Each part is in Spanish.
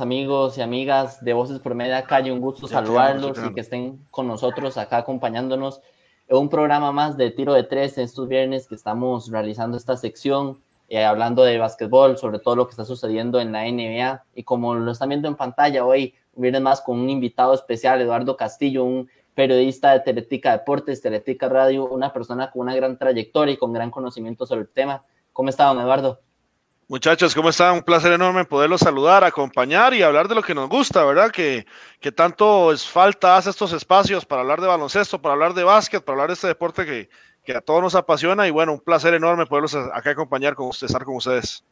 amigos y amigas de Voces por Media Calle. Un gusto saludarlos y que estén con nosotros acá acompañándonos en un programa más de tiro de tres estos viernes que estamos realizando esta sección, eh, hablando de básquetbol, sobre todo lo que está sucediendo en la NBA. Y como lo están viendo en pantalla hoy, viernes más con un invitado especial, Eduardo Castillo, un periodista de Teletica Deportes, Teletica Radio, una persona con una gran trayectoria y con gran conocimiento sobre el tema. ¿Cómo está, don Eduardo? Muchachos, ¿cómo están? Un placer enorme poderlos saludar, acompañar y hablar de lo que nos gusta, ¿verdad? Que, que tanto es falta hace estos espacios para hablar de baloncesto, para hablar de básquet, para hablar de este deporte que, a todos nos apasiona. Y bueno, un placer enorme poderlos acá acompañar, con, estar con ustedes.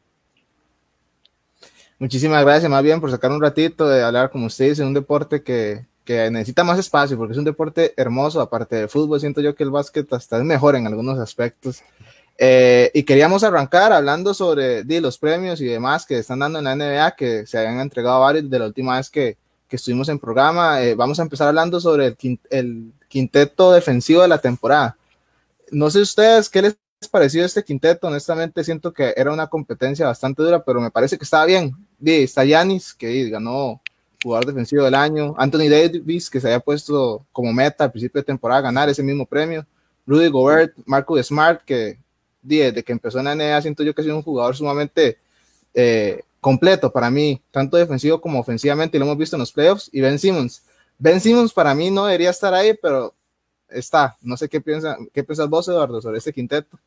Muchísimas gracias, más bien, por sacar un ratito de hablar con ustedes en un deporte que, que necesita más espacio, porque es un deporte hermoso, aparte del fútbol, siento yo que el básquet hasta es mejor en algunos aspectos. Eh, y queríamos arrancar hablando sobre de los premios y demás que están dando en la NBA, que se habían entregado varios de la última vez que, que estuvimos en programa. Eh, vamos a empezar hablando sobre el, quinteto defensivo de la temporada. No sé ustedes qué les pareció este quinteto. Honestamente, siento que era una competencia bastante dura, pero me parece que estaba bien. está Yanis, que ganó jugador defensivo del año. Anthony Davis, que se había puesto como meta al principio de temporada ganar ese mismo premio. Rudy Gobert, Marco Smart, que de que empezó en la NBA, e siento yo que ha sido un jugador sumamente eh, completo para mí, tanto defensivo como ofensivamente, y lo hemos visto en los playoffs. Y Ben Simmons. Ben Simmons para mí no debería estar ahí, pero está. No sé qué, piensas, qué piensas vos, Eduardo, sobre este quinteto.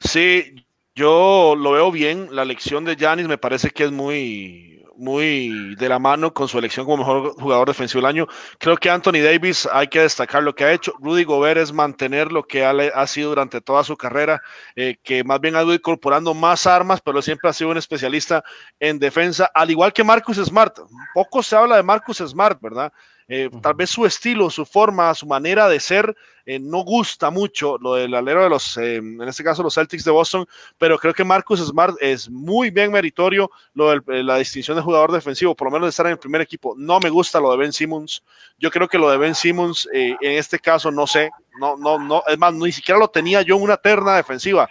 Sí, yo lo veo bien. La lección de Yanis me parece que es muy, muy de la mano con su elección como mejor jugador defensivo del año. Creo que Anthony Davis hay que destacar lo que ha hecho. Rudy Gobert es mantener lo que ha, sido durante toda su carrera, eh, que más bien ha ido incorporando más armas, pero siempre ha sido un especialista en defensa, al igual que Marcus Smart. Poco se habla de Marcus Smart, ¿verdad? Eh, tal vez su estilo, su forma, su manera de ser, eh, no gusta mucho lo del alero de los, eh, en este caso los Celtics de Boston, pero creo que Marcus Smart es muy bien meritorio lo de la distinción de jugador defensivo, por lo menos de estar en el primer equipo. No me gusta lo de Ben Simmons. Yo creo que lo de Ben Simmons en este caso no sé, no, no, no, es más, ni siquiera lo tenía yo en una terna defensiva.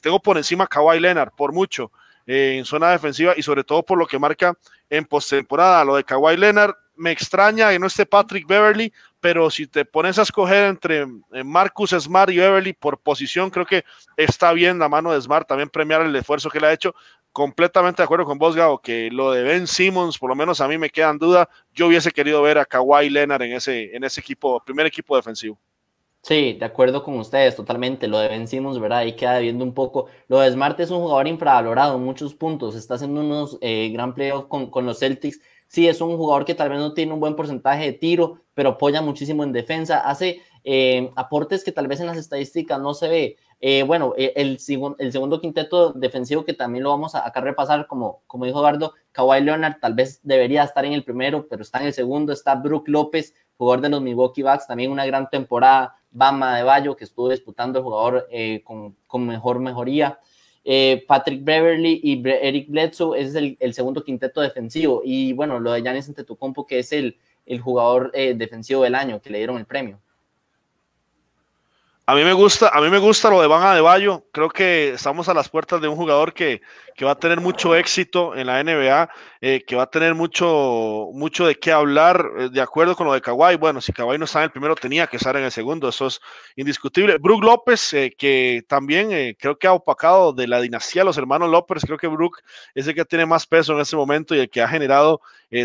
Tengo por encima a Kawhi Leonard, por mucho, en zona defensiva y sobre todo por lo que marca en postemporada. Lo de Kawhi Leonard me extraña que no esté Patrick Beverly, pero si te pones a escoger entre eh, Marcus Smart y Beverly por posición, creo que está bien la mano de Smart, también premiar el esfuerzo que le ha hecho. Completamente de acuerdo con vos, Gabo, que lo de Ben Simmons, por lo menos a mí me queda en duda. Yo hubiese querido ver a Kawhi Leonard en ese, en ese equipo, primer equipo defensivo. Sí, de acuerdo con ustedes, totalmente. Lo de Ben Simmons, ¿verdad? Ahí queda viendo un poco. Lo de Smart es un jugador infravalorado muchos puntos. Está haciendo unos eh, gran playoffs con, con los Celtics sí es un jugador que tal vez no tiene un buen porcentaje de tiro, pero apoya muchísimo en defensa, hace eh, aportes que tal vez en las estadísticas no se ve. Eh, bueno, e, el, el, segundo quinteto defensivo que también lo vamos a acá repasar, como, como dijo Eduardo, Kawhi Leonard tal vez debería estar en el primero, pero está en el segundo, está Brook López, jugador de los Milwaukee Bucks, también una gran temporada, Bama de Bayo, que estuvo disputando el jugador eh, con, con mejor mejoría. Eh, Patrick Beverly y Eric Bledsoe, ese es el, segundo quinteto defensivo. Y bueno, lo de tu Antetokounmpo, que es el, el jugador eh, defensivo del año, que le dieron el premio. A mí me gusta, a mí me gusta lo de Van Adebayo. Creo que estamos a las puertas de un jugador que, va a tener mucho éxito en la NBA, eh, que va a tener mucho, mucho de qué hablar, eh, de acuerdo con lo de Kawhi. Bueno, si Kawhi no está en el primero, tenía que estar en el segundo, eso es indiscutible. Brook López, eh, que también creo que ha opacado de la dinastía los hermanos López. Creo que Brook es el que tiene más peso en este momento y el que ha generado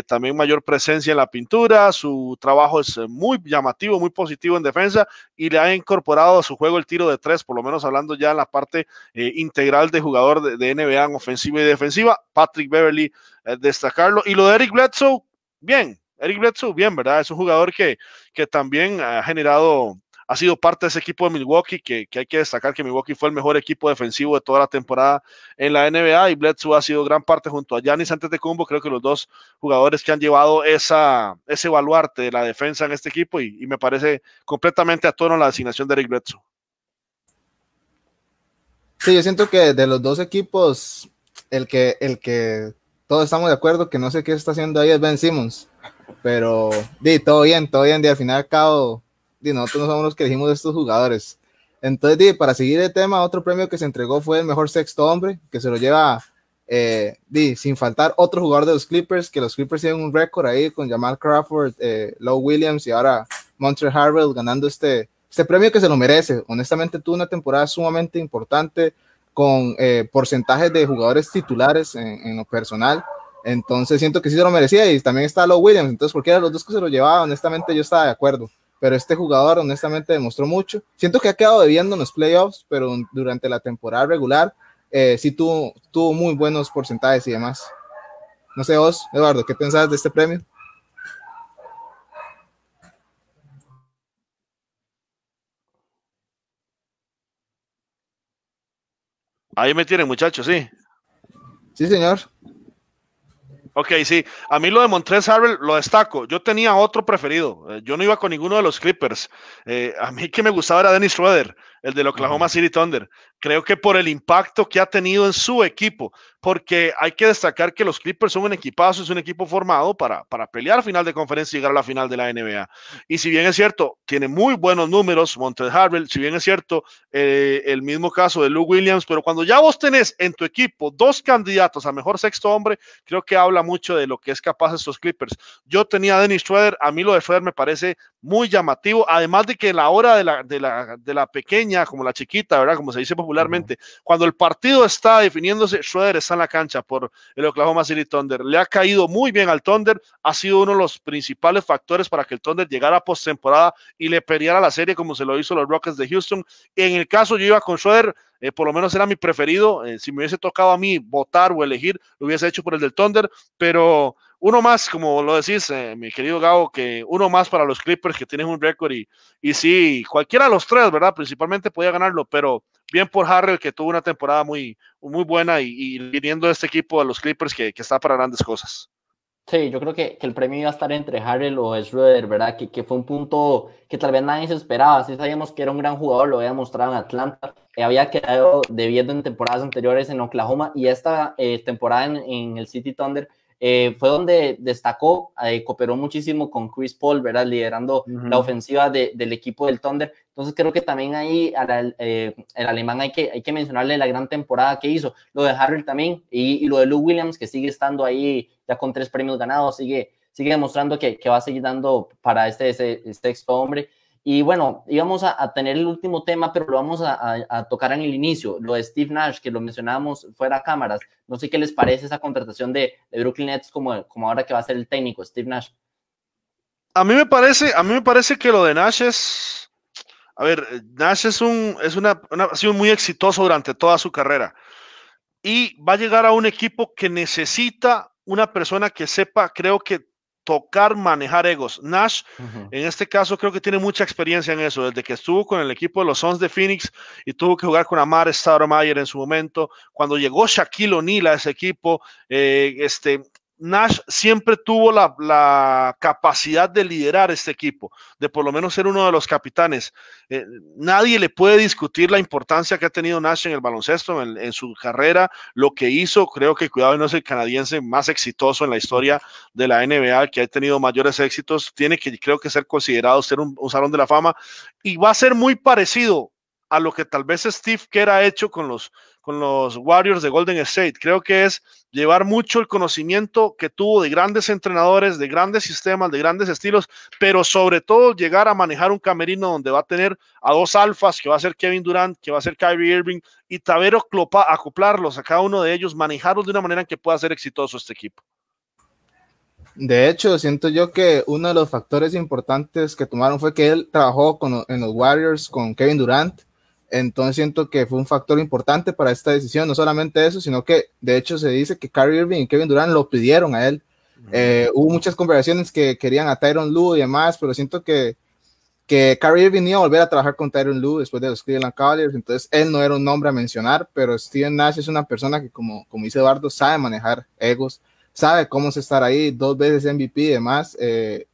también mayor presencia en la pintura. Su trabajo es muy llamativo, muy positivo en defensa y le ha incorporado a su juego el tiro de tres, por lo menos hablando ya en la parte eh, integral de jugador de, NBA en ofensiva y defensiva. Patrick Beverly, eh, destacarlo. Y lo de Eric Bledsoe, bien. Eric Bledsoe, bien, ¿verdad? Es un jugador que, que también ha generado ha sido parte de ese equipo de Milwaukee, que, hay que destacar que Milwaukee fue el mejor equipo defensivo de toda la temporada en la NBA y Bledsoe ha sido gran parte junto a Giannis antes de Cumbo, creo que los dos jugadores que han llevado esa, ese baluarte de la defensa en este equipo y, me parece completamente a tono la asignación de Eric Bledsoe. Sí, yo siento que de los dos equipos, el que, el que todos estamos de acuerdo que no sé qué está haciendo ahí es Ben Simmons, pero di, todo bien, todo bien, de al final acabo y nosotros no somos los que elegimos estos jugadores. Entonces, para seguir el tema, otro premio que se entregó fue el mejor sexto hombre, que se lo lleva eh, sin faltar otro jugador de los Clippers, que los Clippers tienen un récord ahí con Jamal Crawford, eh, Low Williams y ahora Montreal Harrell ganando este, este premio que se lo merece. Honestamente, tuvo una temporada sumamente importante con eh, porcentajes de jugadores titulares en, lo personal. Entonces, siento que sí se lo merecía y también está Low Williams. Entonces, cualquiera de los dos que se lo llevaba, honestamente, yo estaba de acuerdo pero este jugador honestamente demostró mucho. Siento que ha quedado debiendo en los playoffs, pero durante la temporada regular eh, sí tuvo, muy buenos porcentajes y demás. No sé vos, Eduardo, ¿qué pensás de este premio? Ahí me tienen, muchachos, sí. Sí, señor. Ok, sí. A mí lo de Montrez Harrell lo destaco. Yo tenía otro preferido. Eh, yo no iba con ninguno de los Clippers. Eh, a mí que me gustaba era Dennis Schroeder el del Oklahoma City Thunder. Creo que por el impacto que ha tenido en su equipo, porque hay que destacar que los Clippers son un equipazo, es un equipo formado para, para pelear final de conferencia y llegar a la final de la NBA. Y si bien es cierto, tiene muy buenos números, monte Harrell, si bien es cierto, eh, el mismo caso de Lou Williams, pero cuando ya vos tenés en tu equipo dos candidatos a mejor sexto hombre, creo que habla mucho de lo que es capaz de estos Clippers. Yo tenía a Dennis Schroeder, a mí lo de Schroeder me parece muy llamativo, además de que la hora de la, de la, pequeña, como la chiquita, ¿verdad? Como se dice popularmente, cuando el partido está definiéndose, Schroeder está en la cancha por el Oklahoma City Thunder. Le ha caído muy bien al Thunder, ha sido uno de los principales factores para que el Thunder llegara a postemporada y le peleara la serie como se lo hizo los Rockets de Houston. En el caso yo iba con Schroeder, eh, por lo menos era mi preferido. Eh, si me hubiese tocado a mí votar o elegir, lo hubiese hecho por el del Thunder, pero uno más, como lo decís, eh, mi querido Gabo, que uno más para los Clippers que tienen un récord y, y sí, cualquiera de los tres, ¿verdad? Principalmente podía ganarlo, pero bien por Harrell que tuvo una temporada muy, muy buena y, y viniendo este equipo de los Clippers que, que, está para grandes cosas. Sí, yo creo que, que, el premio iba a estar entre Harrell o Schroeder, ¿verdad? Que, que fue un punto que tal vez nadie se esperaba. Sí sabíamos que era un gran jugador, lo había mostrado en Atlanta. Eh, había quedado debiendo en temporadas anteriores en Oklahoma y esta eh, temporada en, en el City Thunder eh, fue donde destacó, eh, cooperó muchísimo con Chris Paul, ¿verdad? Liderando la ofensiva del equipo del Thunder. Entonces creo que también ahí al, eh, el alemán hay que, hay que mencionarle la gran temporada que hizo, lo de Harrell también y, lo de Lou Williams, que sigue estando ahí ya con tres premios ganados, sigue, sigue demostrando que, que va a seguir dando para este, este sexto hombre. Y bueno, íbamos a, tener el último tema, pero lo vamos a, tocar en el inicio, lo de Steve Nash, que lo mencionábamos fuera cámaras. No sé qué les parece esa contratación de, Brooklyn Nets como, como ahora que va a ser el técnico, Steve Nash. A mí me parece, a mí me parece que lo de Nash es, a ver, Nash es un, es una, una, ha sido muy exitoso durante toda su carrera y va a llegar a un equipo que necesita una persona que sepa, creo que tocar manejar egos. Nash, en este caso, creo que tiene mucha experiencia en eso, desde que estuvo con el equipo de los Sons de Phoenix y tuvo que jugar con Amar Stoudemire en su momento, cuando llegó Shaquille O'Neal a ese equipo, eh, este, Nash siempre tuvo la, capacidad de liderar este equipo, de por lo menos ser uno de los capitanes. Eh, nadie le puede discutir la importancia que ha tenido Nash en el baloncesto, en, su carrera, lo que hizo. Creo que cuidado, no es el canadiense más exitoso en la historia de la NBA, que ha tenido mayores éxitos. Tiene que, creo que, ser considerado ser un, salón de la fama y va a ser muy parecido a lo que tal vez Steve Kerr ha hecho con los con los Warriors de Golden State. Creo que es llevar mucho el conocimiento que tuvo de grandes entrenadores, de grandes sistemas, de grandes estilos, pero sobre todo llegar a manejar un camerino donde va a tener a dos alfas, que va a ser Kevin Durant, que va a ser Kyrie Irving, y Tavero Clopa, acoplarlos a cada uno de ellos, manejarlos de una manera que pueda ser exitoso este equipo. De hecho, siento yo que uno de los factores importantes que tomaron fue que él trabajó con, en los Warriors con Kevin Durant, entonces siento que fue un factor importante para esta decisión. No solamente eso, sino que de hecho se dice que Kyrie Irving y Kevin Durant lo pidieron a él. Eh, hubo muchas conversaciones que querían a Tyron Lue y demás, pero siento que, que Kyrie Irving iba a volver a trabajar con Tyron Lue después de los Cleveland Cavaliers, entonces él no era un nombre a mencionar, pero Steven Nash es una persona que, como, como dice Eduardo, sabe manejar egos, sabe cómo es estar ahí, dos veces MVP y demás. Eh,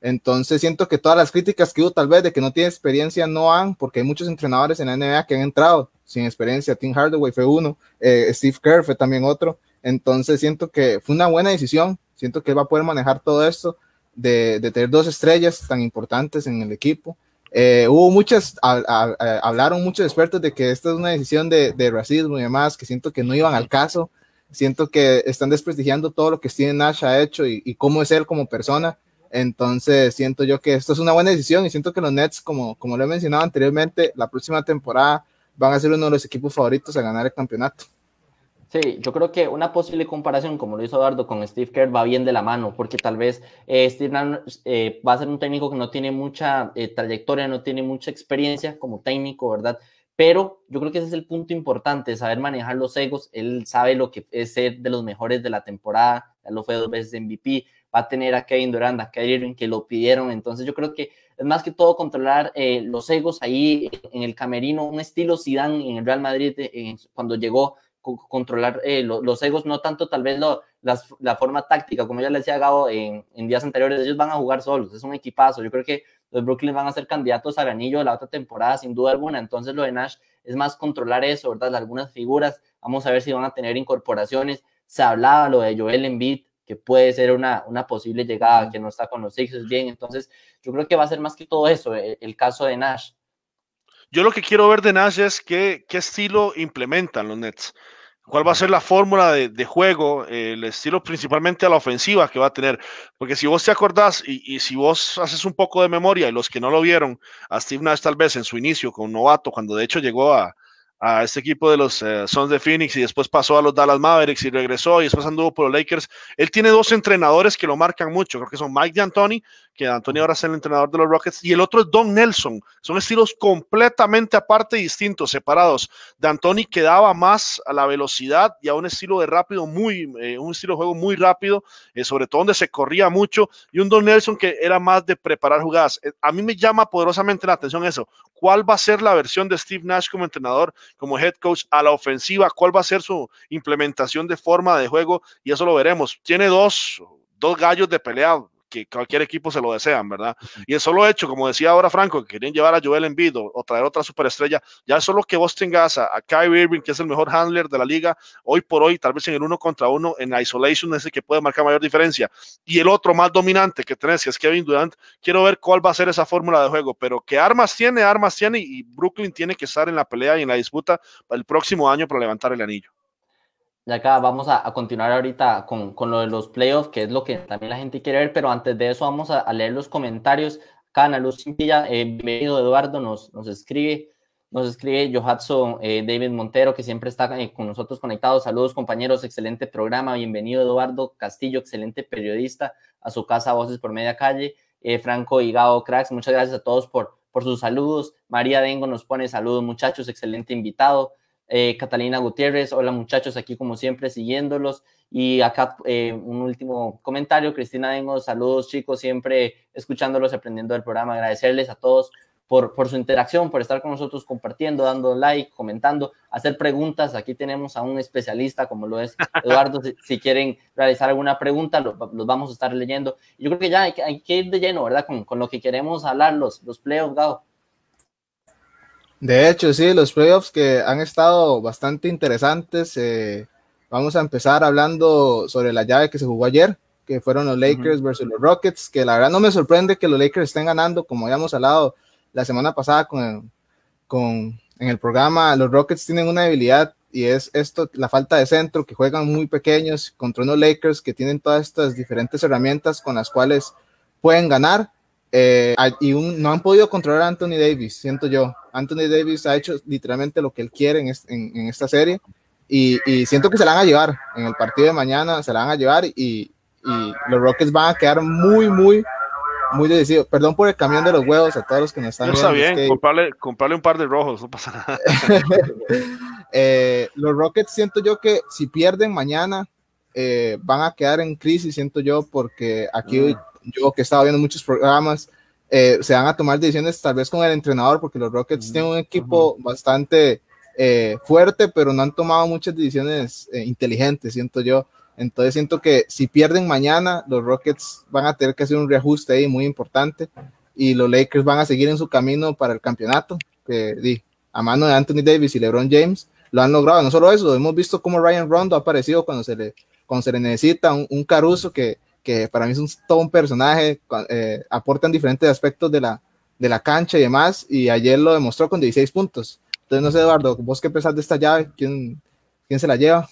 entonces siento que todas las críticas que hubo tal vez de que no tiene experiencia no han, porque hay muchos entrenadores en la NBA que han entrado sin experiencia. Tim Hardaway fue uno, eh, Steve Kerr fue también otro. Entonces siento que fue una buena decisión. Siento que él va a poder manejar todo esto de, tener dos estrellas tan importantes en el equipo. Eh, hubo muchas, hablaron muchos expertos de que esta es una decisión de, racismo y demás, que siento que no iban al caso siento que están desprestigiando todo lo que Steven Nash ha hecho y, cómo es él como persona. Entonces, siento yo que esto es una buena decisión y siento que los Nets, como, como lo he mencionado anteriormente, la próxima temporada van a ser uno de los equipos favoritos a ganar el campeonato. Sí, yo creo que una posible comparación, como lo hizo Eduardo con Steve Kerr, va bien de la mano, porque tal vez eh, eh, va a ser un técnico que no tiene mucha eh, trayectoria, no tiene mucha experiencia como técnico, ¿verdad? Pero yo creo que ese es el punto importante, saber manejar los egos. Él sabe lo que es ser de los mejores de la temporada, ya lo fue dos veces MVP, va a tener a Kevin Durant, a que lo pidieron. Entonces yo creo que es más que todo controlar eh, los egos ahí en el camerino, un estilo Zidane en el Real Madrid eh, cuando llegó controlar eh, los egos, no tanto tal vez la forma táctica, como ya les decía Gabo en, en, días anteriores, ellos van a jugar solos, es un equipazo, yo creo que los Brooklyn van a ser candidatos al anillo la otra temporada, sin duda alguna, entonces lo de Nash es más controlar eso, ¿verdad? Algunas figuras, vamos a ver si van a tener incorporaciones, se hablaba lo de Joel Embiid, que puede ser una, una posible llegada, que no está con los Sixers bien. Entonces, yo creo que va a ser más que todo eso, e, el, caso de Nash. Yo lo que quiero ver de Nash es qué, qué estilo implementan los Nets. ¿Cuál va a ser la fórmula de, juego? el estilo principalmente a la ofensiva que va a tener. Porque si vos te acordás y, y, si vos haces un poco de memoria, y los que no lo vieron, a Steve Nash tal vez en su inicio con Novato, cuando de hecho llegó a, a este equipo de los eh, Sons de Phoenix y después pasó a los Dallas Mavericks y regresó y después anduvo por los Lakers. Él tiene dos entrenadores que lo marcan mucho, creo que son Mike D'Antoni que Antonio ahora es el entrenador de los Rockets, y el otro es Don Nelson. Son estilos completamente aparte, y distintos, separados. De Anthony quedaba más a la velocidad y a un estilo de rápido muy, eh, un estilo de juego muy rápido, eh, sobre todo donde se corría mucho, y un Don Nelson que era más de preparar jugadas. Eh, a mí me llama poderosamente la atención eso. ¿Cuál va a ser la versión de Steve Nash como entrenador, como head coach a la ofensiva? ¿Cuál va a ser su implementación de forma de juego? Y eso lo veremos. Tiene dos, dos gallos de pelea que cualquier equipo se lo desean, ¿verdad? Y el solo hecho, como decía ahora Franco, que querían llevar a Joel Embiid o, o traer otra superestrella, ya solo que vos tengas a, Kyrie Irving, que es el mejor handler de la liga, hoy por hoy, tal vez en el uno contra uno, en isolation es que puede marcar mayor diferencia. Y el otro más dominante que tenés, que es Kevin Durant, quiero ver cuál va a ser esa fórmula de juego, pero que armas tiene, armas tiene, y Brooklyn tiene que estar en la pelea y en la disputa el próximo año para levantar el anillo ya acá vamos a, continuar ahorita con, lo de los playoffs, que es lo que también la gente quiere ver, pero antes de eso vamos a, leer los comentarios. Acá Ana Luz eh, bienvenido Eduardo, nos, nos escribe, nos escribe Johatson eh, David Montero, que siempre está eh, con nosotros conectado. Saludos compañeros, excelente programa, bienvenido Eduardo Castillo, excelente periodista, a su casa Voces por Media Calle. Franco Higado Cracks, muchas gracias a todos por, por sus saludos. María Dengo nos pone saludos muchachos, excelente invitado. Eh, Catalina Gutiérrez, hola muchachos, aquí como siempre siguiéndolos. Y acá eh, un último comentario, Cristina Dengo, saludos chicos, siempre escuchándolos, aprendiendo del programa, agradecerles a todos por, su interacción, por estar con nosotros compartiendo, dando like, comentando, hacer preguntas. Aquí tenemos a un especialista como lo es Eduardo. si, quieren realizar alguna pregunta, los vamos a estar leyendo. Yo creo que ya hay que, ir de lleno, ¿verdad? Con, lo que queremos hablar, los, los playoffs, de hecho, sí, los playoffs que han estado bastante interesantes. Eh, vamos a empezar hablando sobre la llave que se jugó ayer, que fueron los Lakers versus los Rockets, que la verdad no me sorprende que los Lakers estén ganando, como habíamos hablado la semana pasada con, en el programa. Los Rockets tienen una debilidad y es esto, la falta de centro, que juegan muy pequeños contra unos Lakers que tienen todas estas diferentes herramientas con las cuales pueden ganar. Eh, y no han podido controlar a Anthony Davis, siento yo. Anthony Davis ha hecho literalmente lo que él quiere en, esta serie y, siento que se la van a llevar. En el partido de mañana se la van a llevar y, los Rockets van a quedar muy, muy, muy decididos. Perdón por el camión de los huevos a todos los que nos están viendo. Está comprarle, un par de rojos, no pasa nada. Eh, los Rockets siento yo que si pierden mañana eh, van a quedar en crisis, siento yo, porque aquí... hoy ah yo que estaba viendo muchos programas, eh, se van a tomar decisiones tal vez con el entrenador, porque los Rockets tienen un equipo bastante eh, fuerte, pero no han tomado muchas decisiones eh, inteligentes, siento yo. Entonces siento que si pierden mañana, los Rockets van a tener que hacer un reajuste ahí muy importante y los Lakers van a seguir en su camino para el campeonato, que a mano de Anthony Davis y LeBron James lo han logrado. No solo eso, hemos visto cómo Ryan Rondo ha aparecido cuando se le, cuando se necesita un Caruso que que para mí es un, todo un personaje, eh, aportan diferentes aspectos de la, de la cancha y demás, y ayer lo demostró con 16 puntos. Entonces, no sé, Eduardo, vos qué pensás de esta llave, ¿quién, quién se la lleva?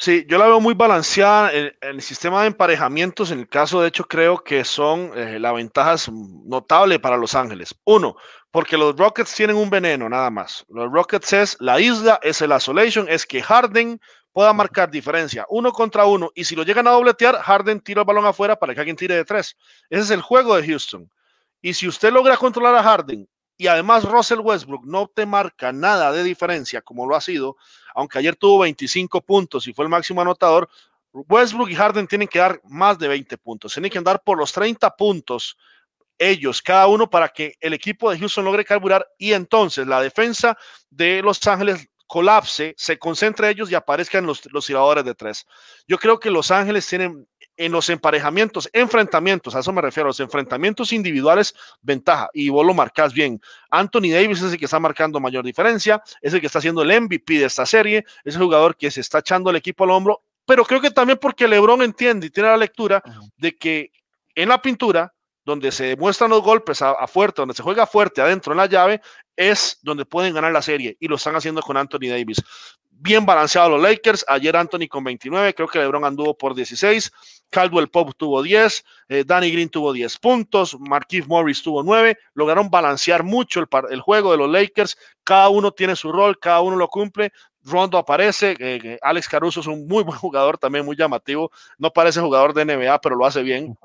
Sí, yo la veo muy balanceada. el sistema de emparejamientos, en el caso, de hecho, creo que son eh, las ventajas notables para Los Ángeles. Uno, porque los Rockets tienen un veneno nada más. Los Rockets es la isla, es el isolation, es que Harden pueda marcar diferencia uno contra uno y si lo llegan a dobletear, Harden tira el balón afuera para que alguien tire de tres. Ese es el juego de Houston. Y si usted logra controlar a Harden y además Russell Westbrook no te marca nada de diferencia como lo ha sido, aunque ayer tuvo 25 puntos y fue el máximo anotador, Westbrook y Harden tienen que dar más de 20 puntos, tienen que andar por los 30 puntos ellos, cada uno, para que el equipo de Houston logre carburar y entonces la defensa de Los Ángeles colapse, se concentre ellos y aparezcan los, los tiradores de tres. Yo creo que Los Ángeles tienen en los emparejamientos, enfrentamientos, a eso me refiero, los enfrentamientos individuales, ventaja, y vos lo marcás bien. Anthony Davis es el que está marcando mayor diferencia, es el que está haciendo el MVP de esta serie, es el jugador que se está echando el equipo al hombro, pero creo que también porque LeBron entiende y tiene la lectura de que en la pintura donde se demuestran los golpes a, fuerte, donde se juega fuerte adentro en la llave, es donde pueden ganar la serie y lo están haciendo con Anthony Davis. Bien balanceado los Lakers, ayer Anthony con 29, creo que LeBron anduvo por 16, Caldwell Pope tuvo 10, eh, Danny Green tuvo 10 puntos, Marquise Morris tuvo 9, lograron balancear mucho el, juego de los Lakers, cada uno tiene su rol, cada uno lo cumple, Rondo aparece, eh, eh, Alex Caruso es un muy buen jugador también, muy llamativo, no parece jugador de NBA, pero lo hace bien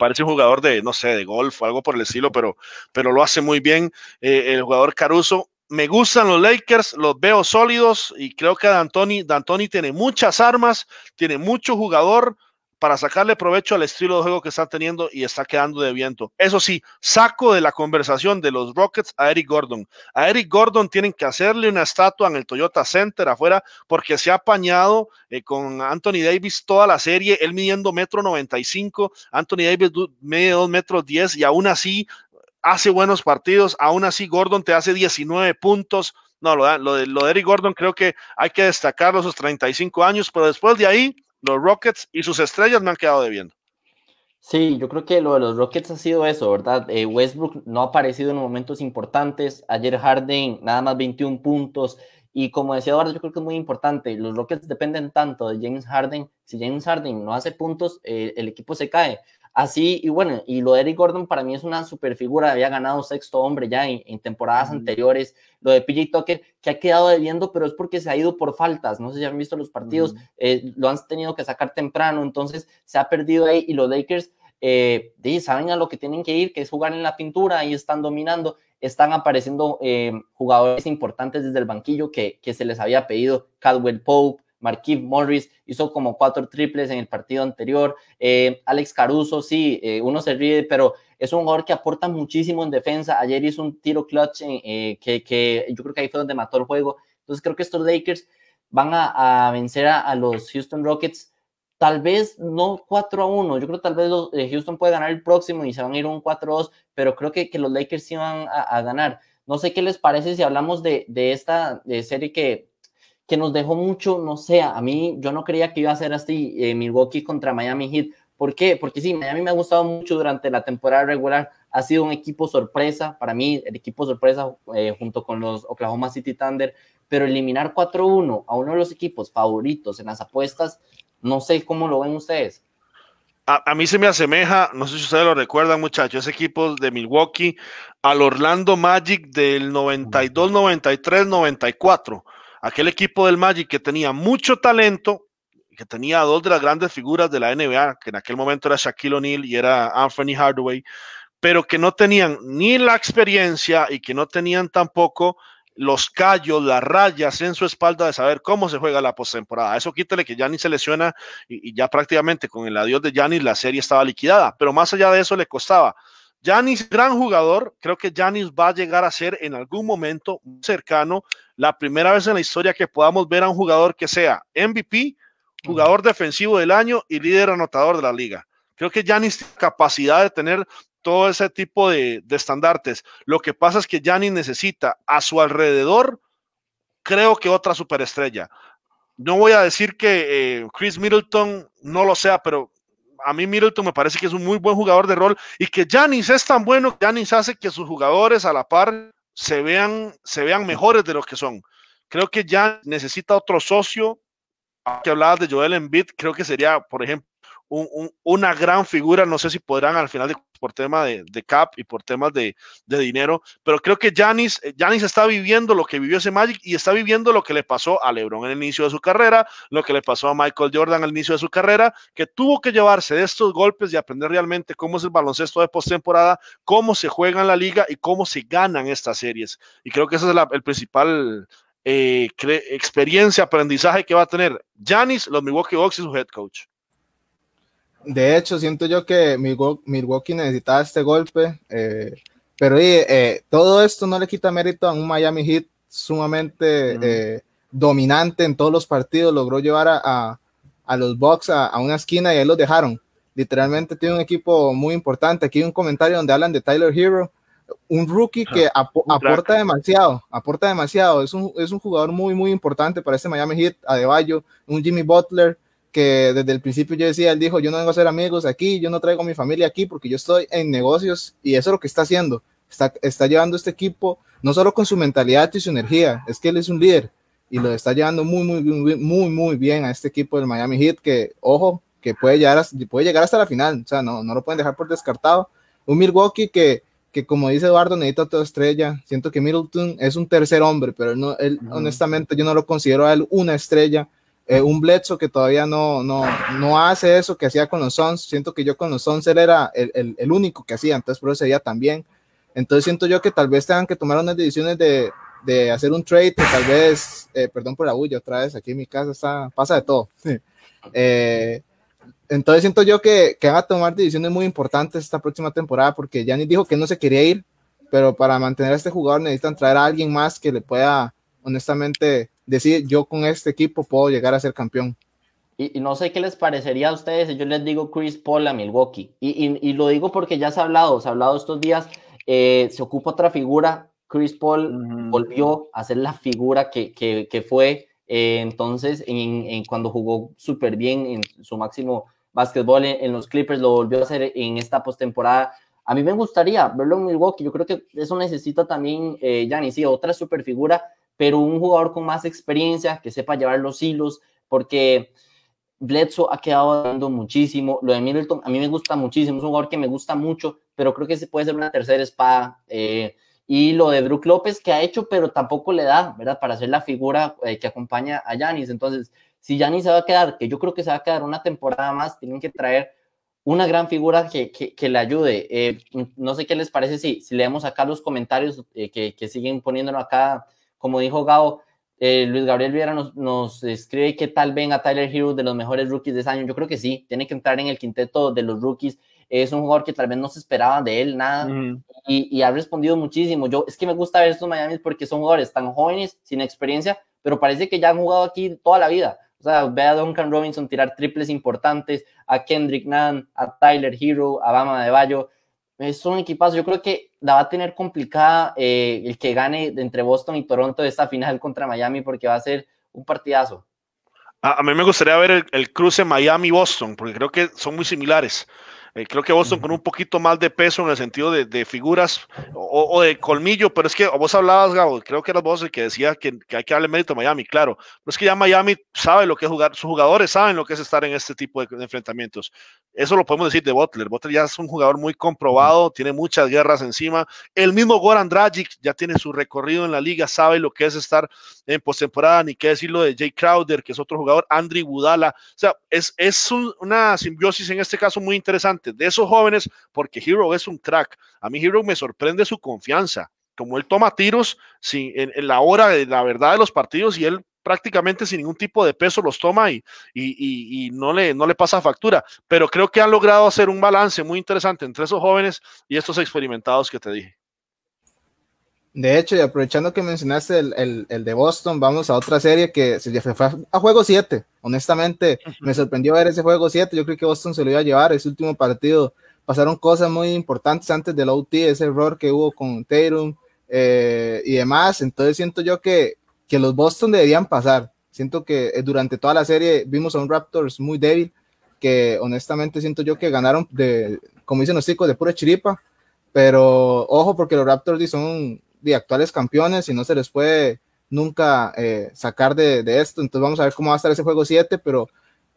parece un jugador de, no sé, de golf o algo por el estilo, pero, pero lo hace muy bien eh, el jugador Caruso. Me gustan los Lakers, los veo sólidos y creo que D'Antoni, D'Antoni tiene muchas armas, tiene mucho jugador, para sacarle provecho al estilo de juego que está teniendo y está quedando de viento. Eso sí, saco de la conversación de los Rockets a Eric Gordon. A Eric Gordon tienen que hacerle una estatua en el Toyota Center afuera porque se ha apañado eh, con Anthony Davis toda la serie, él midiendo metro 95, Anthony Davis mide dos metros 10 y aún así hace buenos partidos, aún así Gordon te hace 19 puntos. No, lo, de, lo de Eric Gordon creo que hay que destacarlo sus 35 años, pero después de ahí los Rockets y sus estrellas me han quedado debiendo. Sí, yo creo que lo de los Rockets ha sido eso, ¿verdad? Eh, Westbrook no ha aparecido en momentos importantes. Ayer Harden, nada más 21 puntos. Y como decía Eduardo, yo creo que es muy importante. Los Rockets dependen tanto de James Harden. Si James Harden no hace puntos, eh, el equipo se cae. Así, y bueno, y lo de Eric Gordon para mí es una super figura, había ganado sexto hombre ya en, temporadas anteriores, lo de PJ Tucker, que ha quedado debiendo, pero es porque se ha ido por faltas, no sé si han visto los partidos, eh, lo han tenido que sacar temprano, entonces se ha perdido ahí y los Lakers eh, saben a lo que tienen que ir, que es jugar en la pintura, ahí están dominando, están apareciendo eh, jugadores importantes desde el banquillo que, que se les había pedido, Caldwell Pope, Marquise Morris hizo como cuatro triples en el partido anterior. Eh, Alex Caruso, sí, eh, uno se ríe, pero es un jugador que aporta muchísimo en defensa. Ayer hizo un tiro clutch eh, que, yo creo que ahí fue donde mató el juego. Entonces creo que estos Lakers van a, vencer a, los Houston Rockets. Tal vez no 4 a 1, yo creo que tal vez Houston puede ganar el próximo y se van a ir un 4 a 2, pero creo que, los Lakers sí van a, ganar. No sé qué les parece si hablamos de, esta serie que que nos dejó mucho, no sé, a mí yo no creía que iba a ser así eh, Milwaukee contra Miami Heat. ¿Por qué? Porque sí, Miami me ha gustado mucho durante la temporada regular. Ha sido un equipo sorpresa, para mí el equipo sorpresa eh, junto con los Oklahoma City Thunder, pero eliminar 4-1 a uno de los equipos favoritos en las apuestas, no sé cómo lo ven ustedes. A, a, mí se me asemeja, no sé si ustedes lo recuerdan, muchachos, ese equipo de Milwaukee al Orlando Magic del 92, 93, 94 aquel equipo del Magic que tenía mucho talento, que tenía dos de las grandes figuras de la NBA, que en aquel momento era Shaquille O'Neal y era Anthony Hardaway, pero que no tenían ni la experiencia y que no tenían tampoco los callos, las rayas en su espalda de saber cómo se juega la postemporada. Eso quítale que Yanis se lesiona y, ya prácticamente con el adiós de Yanis la serie estaba liquidada, pero más allá de eso le costaba Yanis, gran jugador, creo que Yanis va a llegar a ser en algún momento cercano la primera vez en la historia que podamos ver a un jugador que sea MVP, jugador defensivo del año y líder anotador de la liga. Creo que Yanis tiene capacidad de tener todo ese tipo de, estandartes. Lo que pasa es que Yanis necesita a su alrededor, creo que otra superestrella. No voy a decir que eh, Chris Middleton no lo sea, pero a mí Middleton me parece que es un muy buen jugador de rol y que Janis es tan bueno, Janis hace que sus jugadores a la par se vean, se vean mejores de los que son. Creo que ya necesita otro socio. Que hablabas de Joel Embiid, creo que sería, por ejemplo, una gran figura, no sé si podrán al final por tema de, cap y por temas de, dinero, pero creo que Janis eh, está viviendo lo que vivió ese Magic y está viviendo lo que le pasó a LeBron en el inicio de su carrera, lo que le pasó a Michael Jordan al inicio de su carrera, que tuvo que llevarse de estos golpes y aprender realmente cómo es el baloncesto de postemporada, cómo se juega en la liga y cómo se ganan estas series. Y creo que esa es la, el principal eh, experiencia, aprendizaje que va a tener Janis, los Milwaukee Bucks y su head coach de hecho, siento yo que Milwaukee necesitaba este golpe, eh, pero eh, todo esto no le quita mérito a un Miami Heat sumamente eh, dominante en todos los partidos, logró llevar a, los Bucks a, una esquina y ahí los dejaron. Literalmente tiene un equipo muy importante. Aquí hay un comentario donde hablan de Tyler Hero, un rookie que aporta demasiado, aporta demasiado. Es un, es un jugador muy, muy importante para este Miami Heat, Adebayo, un Jimmy Butler que desde el principio yo decía, él dijo, yo no vengo a hacer amigos aquí, yo no traigo a mi familia aquí porque yo estoy en negocios y eso es lo que está haciendo. Está, está llevando este equipo, no solo con su mentalidad y su energía, es que él es un líder y lo está llevando muy, muy, muy, muy, bien a este equipo del Miami Heat que, ojo, que puede llegar, hasta, puede llegar hasta la final, o sea, no, no lo pueden dejar por descartado. Un Milwaukee que, que como dice Eduardo, necesita toda estrella. Siento que Middleton es un tercer hombre, pero no, él, honestamente yo no lo considero a él una estrella eh, un Bledsoe que todavía no, no, no hace eso que hacía con los sons Siento que yo con los sons él era el, el, el, único que hacía, entonces por ese también. Entonces siento yo que tal vez tengan que tomar unas decisiones de, de hacer un trade, tal vez, eh, perdón por la bulla otra vez, aquí en mi casa está, pasa de todo. Eh, entonces siento yo que, que, van a tomar decisiones muy importantes esta próxima temporada porque Janis dijo que no se quería ir, pero para mantener a este jugador necesitan traer a alguien más que le pueda honestamente decir yo con este equipo puedo llegar a ser campeón. Y, no sé qué les parecería a ustedes yo les digo Chris Paul a Milwaukee. Y, lo digo porque ya se ha hablado, se ha hablado estos días, eh, se ocupa otra figura. Chris Paul volvió a ser la figura que, fue eh, entonces en, cuando jugó súper bien en su máximo básquetbol en, los Clippers, lo volvió a hacer en esta postemporada. A mí me gustaría verlo en Milwaukee. Yo creo que eso necesita también, eh, otra super figura pero un jugador con más experiencia que sepa llevar los hilos, porque Bledsoe ha quedado dando muchísimo. Lo de Middleton a mí me gusta muchísimo, es un jugador que me gusta mucho, pero creo que se puede ser una tercera espada. Eh, y lo de Brook López que ha hecho, pero tampoco le da, ¿verdad? Para ser la figura eh, que acompaña a Yanis. Entonces, si Yanis se va a quedar, que yo creo que se va a quedar una temporada más, tienen que traer una gran figura que, le ayude. Eh, no sé qué les parece si, si leemos acá los comentarios que, que siguen poniéndolo acá. Como dijo Gao, eh, Luis Gabriel Viera nos, escribe que tal venga a Tyler Hero de los mejores rookies de ese año. Yo creo que sí, tiene que entrar en el quinteto de los rookies. Es un jugador que tal vez no se esperaba de él, nada, y, ha respondido muchísimo. Yo es que me gusta ver estos Miami porque son jugadores tan jóvenes, sin experiencia, pero parece que ya han jugado aquí toda la vida. O sea, ve a Duncan Robinson tirar triples importantes, a Kendrick Nunn, a Tyler Hero, a Bama de Bayo es un equipazo. Yo creo que la va a tener complicada eh, el que gane entre Boston y Toronto esta final contra Miami porque va a ser un partidazo. A, mí me gustaría ver el, el cruce Miami-Boston porque creo que son muy similares. Eh, creo que Boston con un poquito más de peso en el sentido de, figuras o, de colmillo, pero es que vos hablabas, Gabo, creo que eras vos el que decía que, hay que darle mérito a Miami, claro, pero es que ya Miami sabe lo que es jugar, sus jugadores saben lo que es estar en este tipo de, enfrentamientos. Eso lo podemos decir de Butler. Butler ya es un jugador muy comprobado, tiene muchas guerras encima. El mismo Goran Dragic ya tiene su recorrido en la liga, sabe lo que es estar en postemporada, ni qué decirlo de Jay Crowder, que es otro jugador, Andri Budala. O sea, es, es una simbiosis en este caso muy interesante de esos jóvenes porque Hero es un track A mí Hero me sorprende su confianza, como él toma tiros sin, en, la hora de la verdad de los partidos y él prácticamente sin ningún tipo de peso los toma y, y, y no, le, no le pasa factura. Pero creo que han logrado hacer un balance muy interesante entre esos jóvenes y estos experimentados que te dije. De hecho, y aprovechando que mencionaste el, de Boston, vamos a otra serie que se fue a, juego 7. Honestamente, me sorprendió ver ese juego 7. Yo creo que Boston se lo iba a llevar ese último partido. Pasaron cosas muy importantes antes del OT, ese error que hubo con Tatum eh, y demás. Entonces siento yo que, que los Boston deberían pasar. Siento que eh, durante toda la serie vimos a un Raptors muy débil, que honestamente siento yo que ganaron, de, como dicen los chicos, de pura chiripa. Pero ojo, porque los Raptors son de actuales campeones y no se les puede nunca eh, sacar de, esto. Entonces vamos a ver cómo va a estar ese juego 7, pero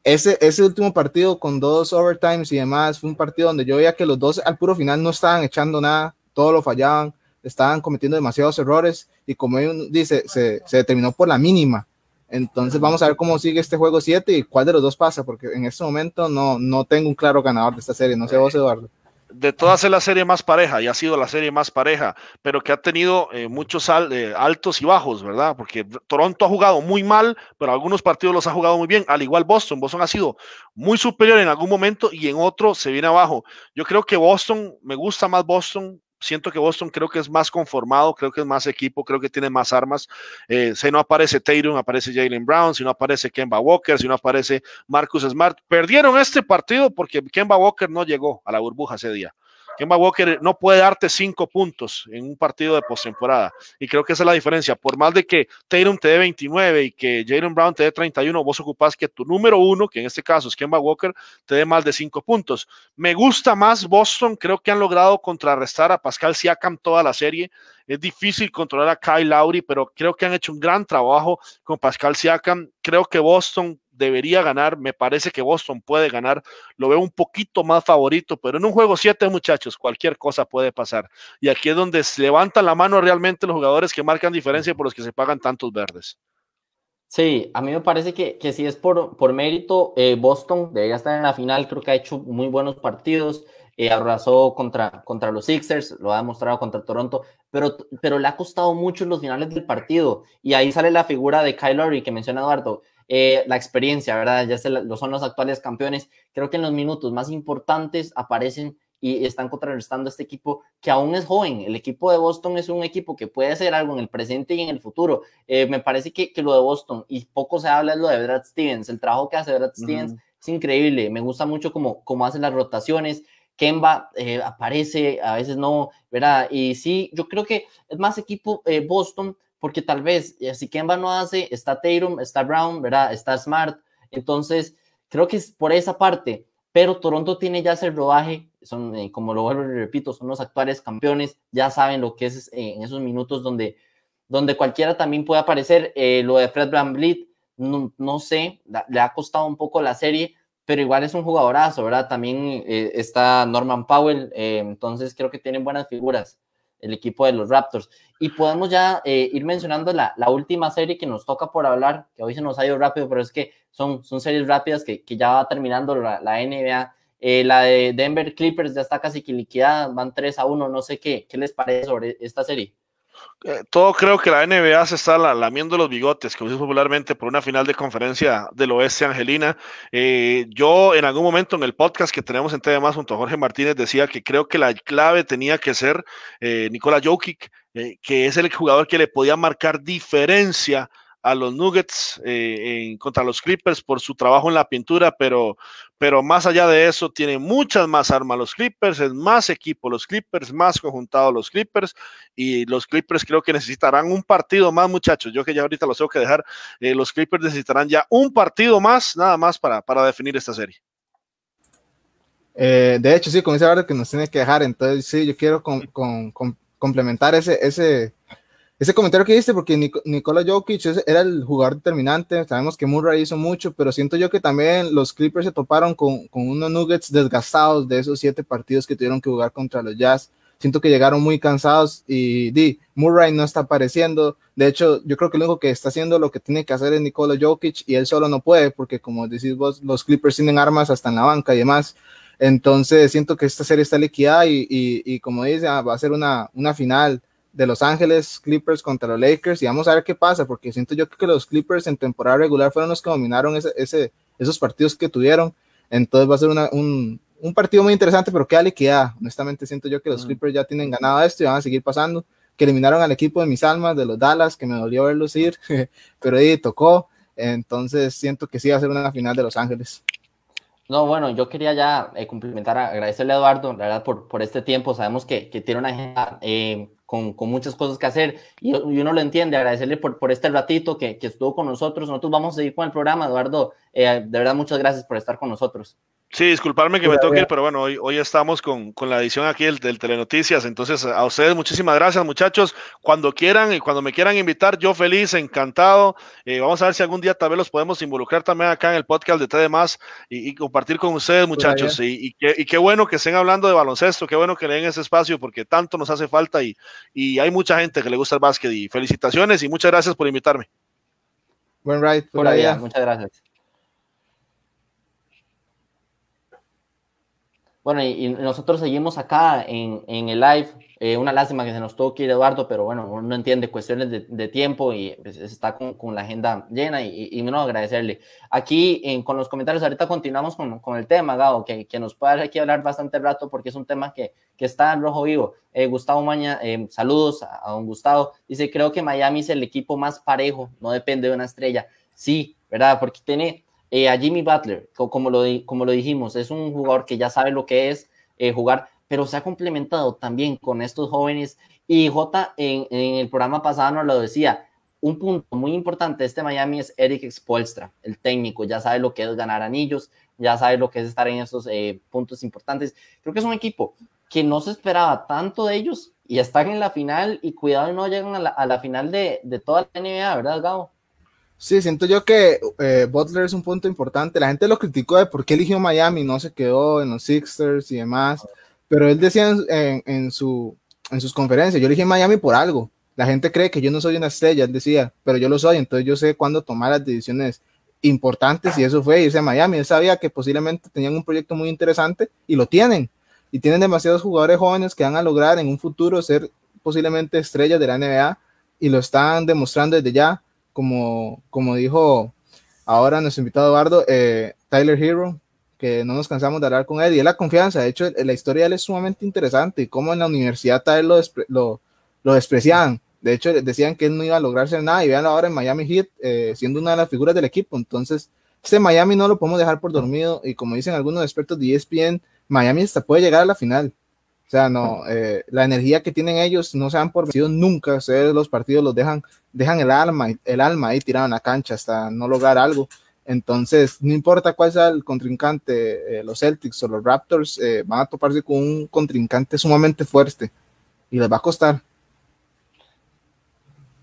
ese, ese último partido con dos overtimes y demás fue un partido donde yo veía que los dos al puro final no estaban echando nada, todo lo fallaban, estaban cometiendo demasiados errores y como dice, se, determinó por la mínima. Entonces vamos a ver cómo sigue este juego 7 y cuál de los dos pasa, porque en este momento no, no tengo un claro ganador de esta serie. No sé vos, Eduardo de todas es la serie más pareja y ha sido la serie más pareja, pero que ha tenido eh, muchos eh, altos y bajos, ¿verdad? Porque Toronto ha jugado muy mal, pero algunos partidos los ha jugado muy bien, al igual Boston. Boston ha sido muy superior en algún momento y en otro se viene abajo. Yo creo que Boston, me gusta más Boston siento que Boston creo que es más conformado, creo que es más equipo, creo que tiene más armas. Eh, si no aparece Tatum, aparece Jalen Brown, si no aparece Kemba Walker, si no aparece Marcus Smart. Perdieron este partido porque Kemba Walker no llegó a la burbuja ese día. Kemba Walker no puede darte cinco puntos en un partido de postemporada. Y creo que esa es la diferencia. Por más de que Tatum te dé 29 y que Jalen Brown te dé 31, vos ocupás que tu número uno, que en este caso es Kemba Walker, te dé más de cinco puntos. Me gusta más Boston. Creo que han logrado contrarrestar a Pascal Siakam toda la serie. Es difícil controlar a Kyle Lowry, pero creo que han hecho un gran trabajo con Pascal Siakam. Creo que Boston debería ganar. Me parece que Boston puede ganar. Lo veo un poquito más favorito, pero en un juego 7, muchachos, cualquier cosa puede pasar. Y aquí es donde se levantan la mano realmente los jugadores que marcan diferencia por los que se pagan tantos verdes. Sí, a mí me parece que, si es por, por mérito, eh, Boston debería estar en la final. Creo que ha hecho muy buenos partidos. Eh, arrasó contra, contra los Sixers, lo ha demostrado contra Toronto, pero, pero le ha costado mucho en los finales del partido. Y ahí sale la figura de Kyler y que menciona Eduardo. Eh, la experiencia, ¿verdad? Ya se son los actuales campeones. Creo que en los minutos más importantes aparecen y están contrarrestando a este equipo que aún es joven. El equipo de Boston es un equipo que puede hacer algo en el presente y en el futuro. Eh, me parece que, lo de Boston, y poco se habla, es lo de Brad Stevens. El trabajo que hace Brad Stevens es increíble. Me gusta mucho cómo, cómo hace las rotaciones. Kemba eh, aparece, a veces no, ¿verdad? Y sí, yo creo que es más equipo Boston porque tal vez eh, si Kemba no hace, está Tatum, está Brown, ¿verdad? Está Smart. Entonces, creo que es por esa parte, pero Toronto tiene ya ese rodaje, son, eh, como lo vuelvo repito, son los actuales campeones, ya saben lo que es eh, en esos minutos donde, donde cualquiera también puede aparecer. lo de Fred Van no, sé, le ha costado un poco la serie, pero igual es un jugadorazo, ¿verdad? También está Norman Powell, entonces creo que tienen buenas figuras el equipo de los Raptors. Y podemos ya eh, ir mencionando la, la, última serie que nos toca por hablar, que hoy se nos ha ido rápido, pero es que son, son series rápidas que, ya va terminando la, NBA. Eh, la de Denver Clippers ya está casi que liquidada, van 3 a 1, no sé qué, qué les parece sobre esta serie. Eh, todo creo que la NBA se está lamiendo los bigotes, como dice popularmente por una final de conferencia del oeste angelina. Eh, yo en algún momento en el podcast que tenemos en TV junto a Jorge Martínez decía que creo que la clave tenía que ser eh, Nicola Jokic, que es el jugador que le podía marcar diferencia a los Nuggets eh, contra los Clippers por su trabajo en la pintura, pero, pero más allá de eso, tienen muchas más armas los Clippers, es más equipo los Clippers, más conjuntado los Clippers, y los Clippers creo que necesitarán un partido más, muchachos. Yo que ya ahorita los tengo que dejar, eh, los Clippers necesitarán ya un partido más, nada más para, para definir esta serie. Eh, de hecho, sí, con esa ahora que nos tiene que dejar, entonces sí, yo quiero complementar ese, ese, ese comentario que diste, porque Nikola Jokic era el jugador determinante, sabemos que Murray hizo mucho, pero siento yo que también los Clippers se toparon con, unos Nuggets desgastados de esos siete partidos que tuvieron que jugar contra los Jazz. Siento que llegaron muy cansados y di, Murray no está apareciendo. De hecho, yo creo que lo único que está haciendo lo que tiene que hacer es Nikola Jokic y él solo no puede, porque como decís vos, los Clippers tienen armas hasta en la banca y demás. Entonces, siento que esta serie está liquidada y, como dice, ah, va a ser una, una final de Los Ángeles Clippers contra los Lakers y vamos a ver qué pasa, porque siento yo que los Clippers en temporada regular fueron los que dominaron ese, esos partidos que tuvieron. Entonces va a ser un, partido muy interesante, pero queda liquidada. Honestamente siento yo que los Clippers ya tienen ganado esto y van a seguir pasando, que eliminaron al equipo de mis almas, de los Dallas, que me dolió verlos ir, pero ahí tocó. Entonces siento que sí va a ser una final de Los Ángeles. No, bueno, yo quería ya eh, cumplimentar, agradecerle a Eduardo, la verdad, por, por este tiempo. Sabemos que, tiene una agenda eh, con, muchas cosas que hacer y, uno lo entiende, agradecerle por, este ratito que, estuvo con nosotros, nosotros vamos a seguir con el programa, Eduardo, eh, de verdad muchas gracias por estar con nosotros. Sí, disculparme que me toque, pero bueno, hoy, hoy estamos con, la edición aquí del, Telenoticias. Entonces, a ustedes muchísimas gracias, muchachos. Cuando quieran y cuando me quieran invitar, yo feliz, encantado. Eh, vamos a ver si algún día tal vez los podemos involucrar también acá en el podcast de TD Más y, compartir con ustedes, muchachos. Y, qué, bueno que estén hablando de baloncesto, qué bueno que le den ese espacio porque tanto nos hace falta y, y hay mucha gente que le gusta el básquet. Y felicitaciones y muchas gracias por invitarme. Buen ride por, Muchas gracias. Bueno, y, nosotros seguimos acá en, en el live. Eh, una lástima que se nos tuvo que ir Eduardo, pero bueno, uno entiende cuestiones de, de tiempo y pues, está con, con, la agenda llena y, y no agradecerle. Aquí en, con los comentarios, ahorita continuamos con, con el tema, Gabo, que, que, nos puede aquí hablar bastante rato porque es un tema que, que está en rojo vivo. Eh, Gustavo Maña, eh, saludos a, a don Gustavo. Dice, creo que Miami es el equipo más parejo, no depende de una estrella. Sí, ¿verdad? Porque tiene eh, a Jimmy Butler, como lo, como lo dijimos, es un jugador que ya sabe lo que es eh, jugar, pero se ha complementado también con estos jóvenes. Y J en, el programa pasado nos lo decía, un punto muy importante de este Miami es Eric Expolstra, el técnico, ya sabe lo que es ganar anillos, ya sabe lo que es estar en estos eh, puntos importantes. Creo que es un equipo que no se esperaba tanto de ellos y están en la final y cuidado no llegan a la, final de, de toda la NBA, ¿verdad, Gabo? Sí, siento yo que eh, Butler es un punto importante. La gente lo criticó de por qué eligió Miami, no se quedó en los Sixers y demás. Pero él decía en, su, en sus conferencias, yo elegí Miami por algo. La gente cree que yo no soy una estrella, él decía, pero yo lo soy, entonces yo sé cuándo tomar las decisiones importantes y eso fue irse a Miami. Él sabía que posiblemente tenían un proyecto muy interesante y lo tienen. Y tienen demasiados jugadores jóvenes que van a lograr en un futuro ser posiblemente estrellas de la NBA y lo están demostrando desde ya como, como dijo ahora nuestro invitado Eduardo, eh, Tyler Hero, que no nos cansamos de hablar con él, y es la confianza. De hecho, la historia de él es sumamente interesante, y cómo en la universidad Tyler lo, lo, despreciaban. De hecho, decían que él no iba a lograrse nada, y vean ahora en Miami Heat, eh, siendo una de las figuras del equipo. Entonces, este Miami no lo podemos dejar por dormido, y como dicen algunos expertos de ESPN, Miami hasta puede llegar a la final sea, no, eh, la energía que tienen ellos no se han por vencido nunca. Ustedes los partidos los dejan, dejan el alma, el alma ahí tirado en la cancha hasta no lograr algo. Entonces, no importa cuál sea el contrincante, eh, los Celtics o los Raptors eh, van a toparse con un contrincante sumamente fuerte y les va a costar.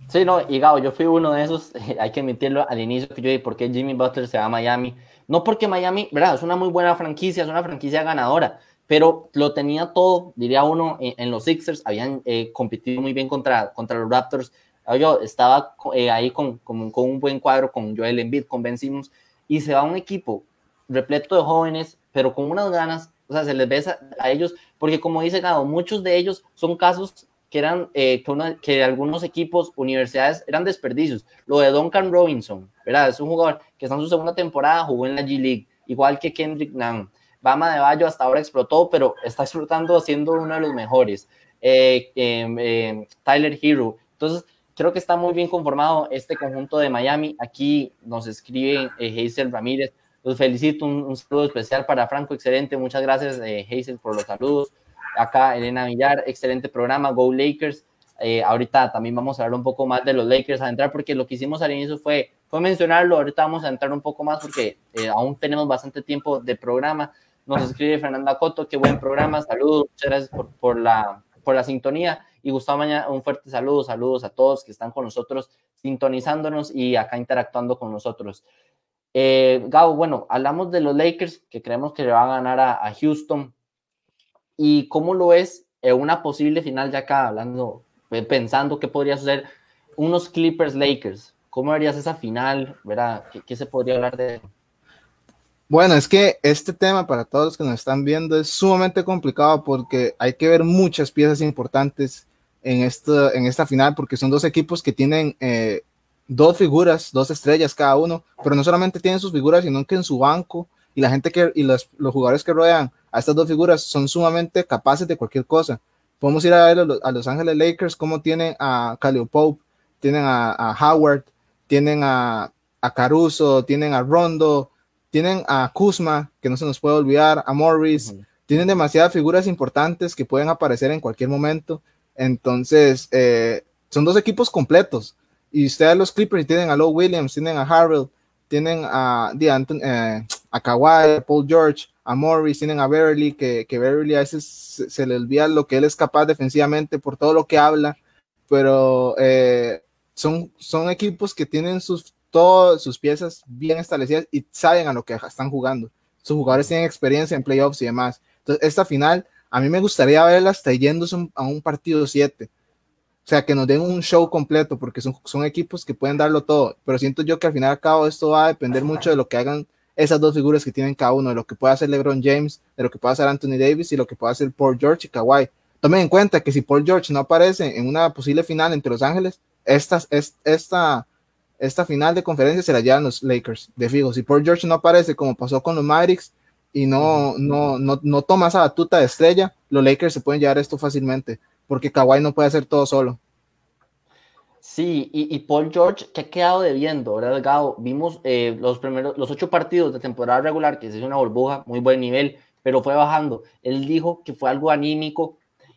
Sí, no, y Gabo, yo fui uno de esos, hay que admitirlo al inicio que yo dije, ¿por qué Jimmy Butler se va a Miami? No porque Miami, ¿verdad? Es una muy buena franquicia, es una franquicia ganadora, pero lo tenía todo, diría uno, en, los Sixers, habían eh, competido muy bien contra, contra los Raptors, ah, yo estaba eh, ahí con, con, un buen cuadro, con Joel Embiid, con y se va un equipo repleto de jóvenes, pero con unas ganas, o sea, se les besa a, ellos, porque como dice Gado, muchos de ellos son casos que eran eh, que, algunos equipos, universidades, eran desperdicios. Lo de Duncan Robinson, ¿verdad? Es un jugador que está en su segunda temporada, jugó en la G League, igual que Kendrick Nunn. Bama de Bayo hasta ahora explotó, pero está explotando siendo uno de los mejores. Eh, em, em, Tyler Hero. Entonces, creo que está muy bien conformado este conjunto de Miami. Aquí nos escribe eh, Hazel Ramírez. Los felicito, un, un, saludo especial para Franco, excelente. Muchas gracias, eh, Hazel, por los saludos. Acá Elena Villar, excelente programa. Go Lakers. ahorita también vamos a hablar un poco más de los Lakers a entrar, porque lo que hicimos al inicio fue, fue mencionarlo. Ahorita vamos a entrar un poco más porque aún tenemos bastante tiempo de programa. Nos escribe Fernanda Coto, qué buen programa, saludos, muchas gracias por, la, sintonía. Y Gustavo mañana un fuerte saludo, saludos a todos que están con nosotros, sintonizándonos y acá interactuando con nosotros. Eh, Gabo, bueno, hablamos de los Lakers, que creemos que le va a ganar a, Houston. ¿Y cómo lo es una posible final ya acá, hablando, pensando qué podría ser Unos Clippers-Lakers, ¿cómo harías esa final? ¿verdad? ¿Qué, se podría hablar de bueno, es que este tema para todos los que nos están viendo es sumamente complicado porque hay que ver muchas piezas importantes en, esta, en esta final porque son dos equipos que tienen eh, dos figuras, dos estrellas cada uno, pero no solamente tienen sus figuras, sino que en su banco y la gente que y los, jugadores que rodean a estas dos figuras son sumamente capaces de cualquier cosa. Podemos ir a ver a Los Ángeles Lakers, cómo tienen a Calio tienen a, Howard, tienen a, Caruso, tienen a Rondo, tienen a Kuzma, que no se nos puede olvidar, a Morris, tienen demasiadas figuras importantes que pueden aparecer en cualquier momento. Entonces, eh, son dos equipos completos. Y ustedes los Clippers tienen a Lowe Williams, tienen a Harrell, tienen a, eh, Kawhi, Paul George, a Morris, tienen a Beverly, que, que Beverly a veces se, le olvida lo que él es capaz defensivamente por todo lo que habla, pero eh, son, son equipos que tienen sus todas sus piezas bien establecidas y saben a lo que están jugando. Sus jugadores tienen experiencia en playoffs y demás. Entonces, esta final, a mí me gustaría verla hasta yéndose a un partido 7. O sea, que nos den un show completo, porque son, son equipos que pueden darlo todo. Pero siento yo que al final y esto va a depender mucho de lo que hagan esas dos figuras que tienen cada uno, de lo que pueda hacer LeBron James, de lo que pueda hacer Anthony Davis y lo que pueda hacer Paul George y Kawhi. Tomen en cuenta que si Paul George no aparece en una posible final entre Los Ángeles, esta, esta, esta esta final de conferencia se la llevan los Lakers de fijo. Si Paul George no aparece como pasó con los Mavericks y no, no, no, no toma esa batuta de estrella, los Lakers se pueden llevar esto fácilmente, porque Kawhi no puede hacer todo solo. Sí, y, y Paul George, ¿qué ha quedado debiendo, ¿verdad, Delgado? Vimos eh, los primeros, los ocho partidos de temporada regular, que se hizo una burbuja, muy buen nivel, pero fue bajando. Él dijo que fue algo anímico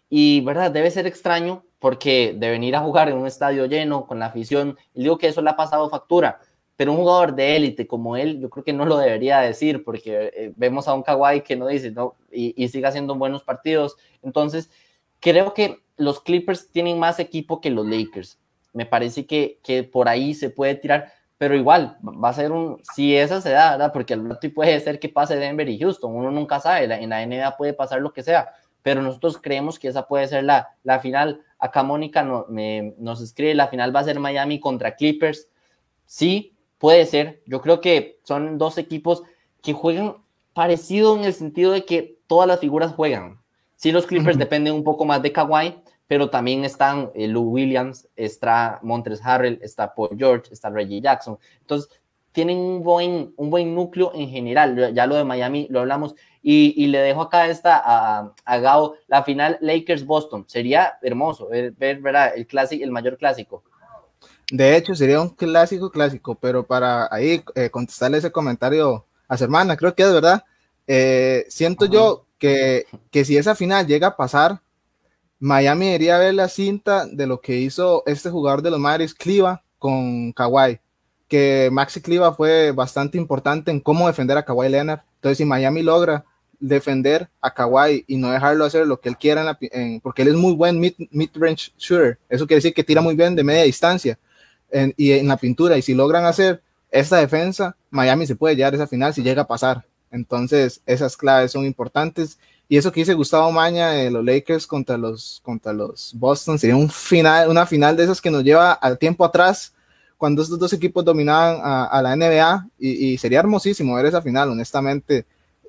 y, ¿verdad? Debe ser extraño porque de venir a jugar en un estadio lleno, con la afición, digo que eso le ha pasado factura, pero un jugador de élite como él, yo creo que no lo debería decir, porque eh, vemos a un Kawhi que no dice, no, y, y sigue haciendo buenos partidos, entonces creo que los Clippers tienen más equipo que los Lakers, me parece que, por ahí se puede tirar, pero igual va a ser un, si esa se da, ¿verdad? Porque al rato puede ser que pase Denver y Houston, uno nunca sabe, en la NBA puede pasar lo que sea, pero nosotros creemos que esa puede ser la, la final. Acá Mónica nos escribe, la final va a ser Miami contra Clippers. Sí, puede ser. Yo creo que son dos equipos que juegan parecido en el sentido de que todas las figuras juegan. Sí, los Clippers dependen un poco más de Kawhi, pero también están eh, Lou Williams, está Montres Harrell, está Paul George, está Reggie Jackson. Entonces, tienen un buen, un buen núcleo en general. Ya lo de Miami lo hablamos. Y, le dejo acá esta a, a Gao, la final Lakers-Boston. Sería hermoso ver, ver El, clásico, el mayor clásico. De hecho, sería un clásico, clásico, pero para ahí eh, contestarle ese comentario a su hermana, creo que es verdad. Eh, siento yo que, si esa final llega a pasar, Miami debería ver la cinta de lo que hizo este jugador de los Madres, Cliva, con Kawhi que Maxi Cliva fue bastante importante en cómo defender a Kawhi Leonard. Entonces, si Miami logra defender a Kawhi y no dejarlo hacer lo que él quiera, porque él es muy buen mid-range shooter, eso quiere decir que tira muy bien de media distancia y en la pintura. Y si logran hacer esta defensa, Miami se puede llegar a esa final si llega a pasar. Entonces, esas claves son importantes. Y eso que dice Gustavo Maña de los Lakers contra los, contra los Boston sería un final, una final de esas que nos lleva al tiempo atrás cuando estos dos equipos dominaban a, la NBA y, y, sería hermosísimo ver esa final, honestamente.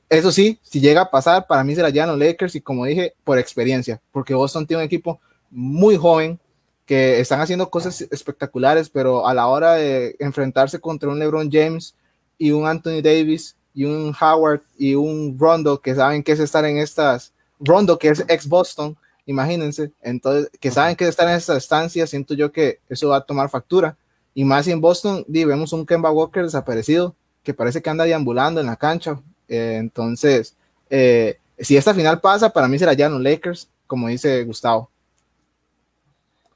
Eso sí, si llega a pasar, para mí será ya los Lakers y como dije, por experiencia, porque Boston tiene un equipo muy joven que están haciendo cosas espectaculares, pero a la hora de enfrentarse contra un LeBron James y un Anthony Davis y un Howard y un Rondo que saben que es estar en estas, Rondo que es ex Boston, imagínense, entonces que saben que es estar en estas estancias, siento yo que eso va a tomar factura y más en Boston, vemos un Kemba Walker desaparecido, que parece que anda deambulando en la cancha. Eh, entonces, eh, si esta final pasa, para mí será ya los Lakers, como dice Gustavo.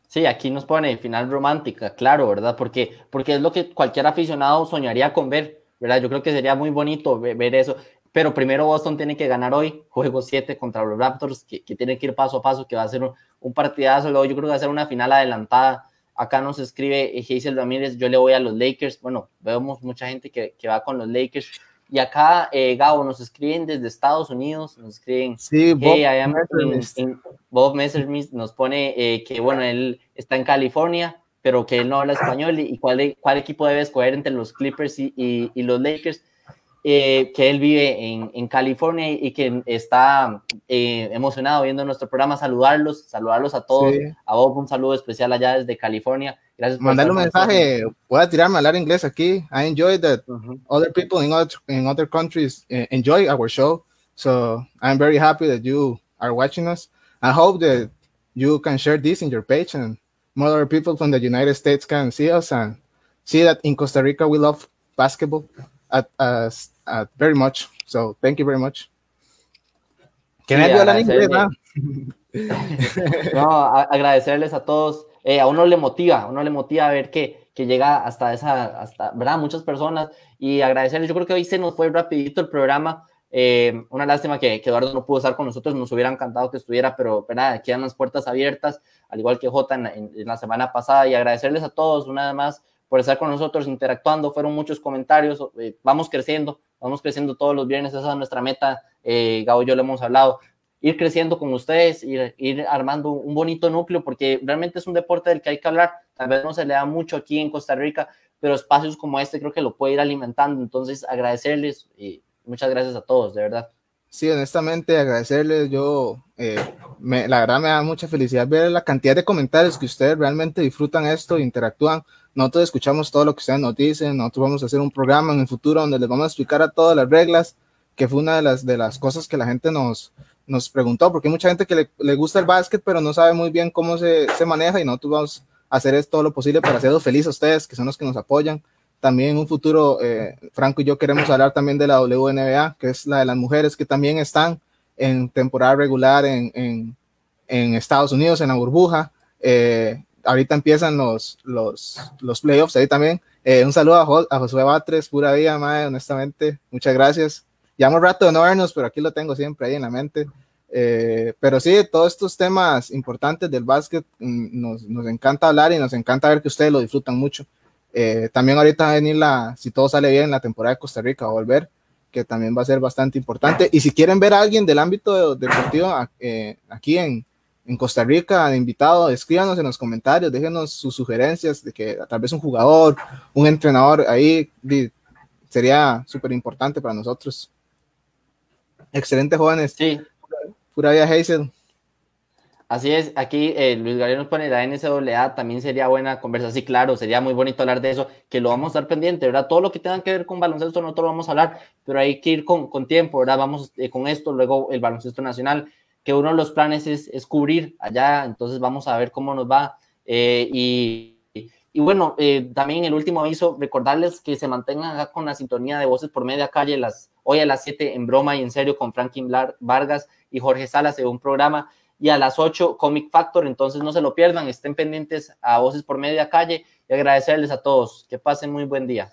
Sí, aquí nos pone final romántica, claro, ¿verdad? Porque, porque es lo que cualquier aficionado soñaría con ver, ¿verdad? Yo creo que sería muy bonito ver, eso. Pero primero Boston tiene que ganar hoy, juego 7 contra los Raptors, que, tiene que ir paso a paso, que va a ser un, un partidazo. Luego yo creo que va a ser una final adelantada Acá nos escribe Hazel Ramírez, yo le voy a los Lakers. Bueno, vemos mucha gente que, que va con los Lakers. Y acá, eh, Gabo, nos escriben desde Estados Unidos, nos escriben. Sí, Bob, hey, Bob nos pone eh, que, bueno, él está en California, pero que él no habla español y, cuál, cuál equipo debe escoger entre los Clippers y, y los Lakers. Eh, que él vive en, en, California y que está eh, emocionado viendo nuestro programa. Saludarlos, saludarlos a todos. A vos un saludo especial allá desde California. Gracias. Mandarle un mensaje. Voy a tirarme a hablar inglés aquí. I enjoy that other people in other, in other countries eh, enjoy our show. So I'm very happy that you are watching us. I hope that you can share this in your page and more people from the United States can see us and see that in Costa Rica we love basketball at, as uh, very much. So thank you very much. inglés? no, agradecerles a todos. Eh, a uno le motiva, a uno le motiva a ver que, que llega hasta esa, hasta, ¿verdad? Muchas personas y agradecerles. Yo creo que hoy se nos fue rapidito el programa. Eh, una lástima que, Eduardo no pudo estar con nosotros, nos hubiera encantado que estuviera, pero ¿verdad? quedan las puertas abiertas, al igual que J en, la semana pasada. Y agradecerles a todos una vez más por estar con nosotros, interactuando. Fueron muchos comentarios, eh, vamos creciendo vamos creciendo todos los viernes, esa es nuestra meta, eh, Gabo y yo lo hemos hablado, ir creciendo con ustedes, ir, ir, armando un bonito núcleo, porque realmente es un deporte del que hay que hablar, tal vez no se le da mucho aquí en Costa Rica, pero espacios como este creo que lo puede ir alimentando, entonces agradecerles y muchas gracias a todos, de verdad. Sí, honestamente, agradecerles. Yo, eh, me, la verdad, me da mucha felicidad ver la cantidad de comentarios que ustedes realmente disfrutan esto, interactúan. Nosotros escuchamos todo lo que ustedes nos dicen, nosotros vamos a hacer un programa en el futuro donde les vamos a explicar a todas las reglas, que fue una de las, de las cosas que la gente nos, nos preguntó, porque hay mucha gente que le, gusta el básquet, pero no sabe muy bien cómo se, maneja y nosotros vamos a hacer todo lo posible para hacerlos felices a ustedes, que son los que nos apoyan. También en un futuro, eh, Franco y yo queremos hablar también de la WNBA, que es la de las mujeres que también están en temporada regular en, Estados Unidos, en la burbuja. Eh, ahorita empiezan los, los, los playoffs ahí también. Eh, un saludo a, a, Josué Batres, pura vida, mae, honestamente. Muchas gracias. Llamo rato de no vernos, pero aquí lo tengo siempre ahí en la mente. Eh, pero sí, todos estos temas importantes del básquet mm, nos, nos, encanta hablar y nos encanta ver que ustedes lo disfrutan mucho. Eh, también ahorita va a venir la, si todo sale bien, la temporada de Costa Rica a volver, que también va a ser bastante importante. Y si quieren ver a alguien del ámbito deportivo aquí en, en Costa Rica han invitado, escríbanos en los comentarios, déjenos sus sugerencias de que tal vez un jugador, un entrenador ahí sería súper importante para nosotros. Excelente, jóvenes. Sí. Pura vía Hazel. Así es, aquí eh, Luis Gabriel nos pone la NCAA, también sería buena conversación, sí, claro, sería muy bonito hablar de eso, que lo vamos a estar pendiente, ¿verdad? Todo lo que tenga que ver con baloncesto nosotros lo vamos a hablar, pero hay que ir con, tiempo, ¿verdad? Vamos eh, con esto, luego el baloncesto nacional, que uno de los planes es, cubrir allá, entonces vamos a ver cómo nos va. Eh, y, bueno, eh, también el último aviso, recordarles que se mantengan con la sintonía de Voces por Media Calle las, hoy a las 7 en broma y en serio con Franklin Vargas y Jorge Salas en un programa y a las 8 Comic Factor, entonces no se lo pierdan, estén pendientes a Voces por Media Calle y agradecerles a todos. Que pasen muy buen día.